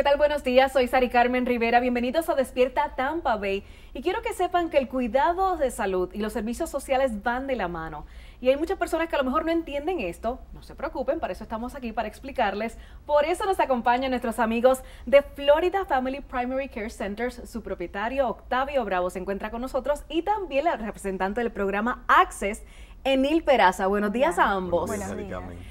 ¿Qué tal? Buenos días, soy Sari Carmen Rivera. Bienvenidos a Despierta Tampa Bay. Y quiero que sepan que el cuidado de salud y los servicios sociales van de la mano. Y hay muchas personas que a lo mejor no entienden esto. No se preocupen, para eso estamos aquí, para explicarles. Por eso nos acompañan nuestros amigos de Florida Family Primary Care Centers. Su propietario, Octavio Bravo, se encuentra con nosotros y también el representante del programa Access Enil Peraza, buenos días a ambos.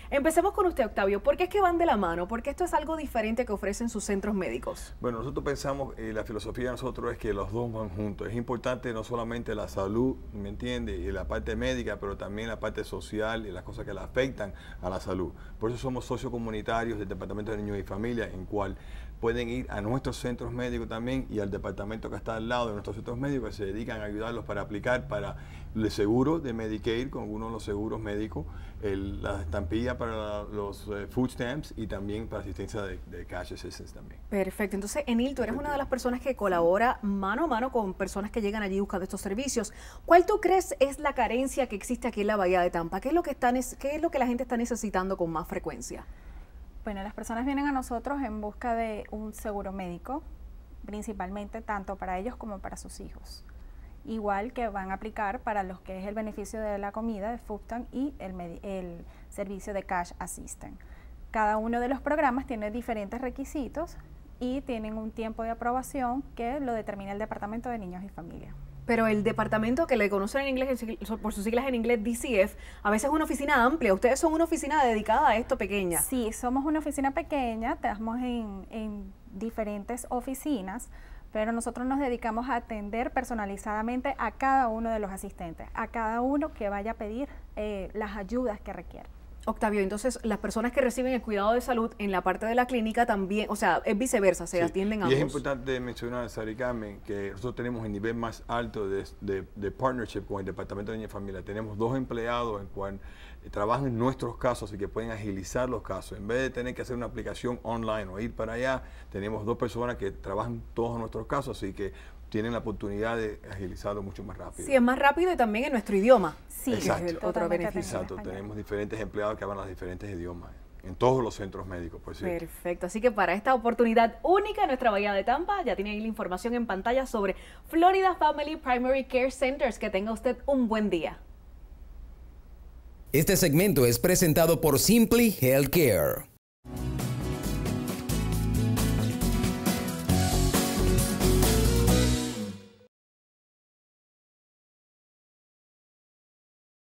Empecemos con usted, Octavio. ¿Por qué es que van de la mano? ¿Por qué esto es algo diferente que ofrecen sus centros médicos? Bueno, nosotros pensamos, y eh, la filosofía de nosotros es que los dos van juntos. Es importante no solamente la salud, ¿me entiende? Y la parte médica, pero también la parte social y las cosas que le afectan a la salud. Por eso somos socios comunitarios del Departamento de Niños y Familia, en cual pueden ir a nuestros centros médicos también y al departamento que está al lado de nuestros centros médicos que se dedican a ayudarlos para aplicar para el seguro de Medicaid con uno de los seguros médicos, el, la estampilla para los eh, food stamps y también para asistencia de, de, cash assistance también. Perfecto. Entonces, Enil, tú eres una de las personas que colabora mano a mano con personas que llegan allí buscando estos servicios. ¿Cuál tú crees es la carencia que existe aquí en la Bahía de Tampa? ¿Qué es lo que, están, qué es lo que la gente está necesitando con más frecuencia? Bueno, las personas vienen a nosotros en busca de un seguro médico, principalmente tanto para ellos como para sus hijos. Igual que van a aplicar para los que es el beneficio de la comida de Fuptan y el, el servicio de Cash Assistant. Cada uno de los programas tiene diferentes requisitos y tienen un tiempo de aprobación que lo determina el Departamento de Niños y Familia pero el departamento que le conocen en inglés, por sus siglas en inglés DCF, a veces es una oficina amplia. Ustedes son una oficina dedicada a esto pequeña. Sí, somos una oficina pequeña, estamos en, diferentes oficinas pero nosotros nos dedicamos a atender personalizadamente a cada uno de los asistentes, a cada uno que vaya a pedir eh, las ayudas que requiere. Octavio, entonces las personas que reciben el cuidado de salud en la parte de la clínica también, o sea, es viceversa, se atienden a ambos. Y es importante mencionar, Sarikame, que nosotros tenemos el nivel más alto de, partnership con el Departamento de Niña y Familia. Tenemos dos empleados en cual trabajan en nuestros casos y que pueden agilizar los casos. En vez de tener que hacer una aplicación online o ir para allá, tenemos dos personas que trabajan todos nuestros casos, así que tienen la oportunidad de agilizarlo mucho más rápido. Sí, es más rápido y también en nuestro idioma. Sí, es otro beneficio. Exacto, tenemos diferentes empleados que hablan los diferentes idiomas en todos los centros médicos, pues sí. Perfecto, así que para esta oportunidad única en nuestra Bahía de Tampa, ya tiene la información en pantalla sobre Florida Family Primary Care Centers. Que tenga usted un buen día. Este segmento es presentado por Simply Healthcare.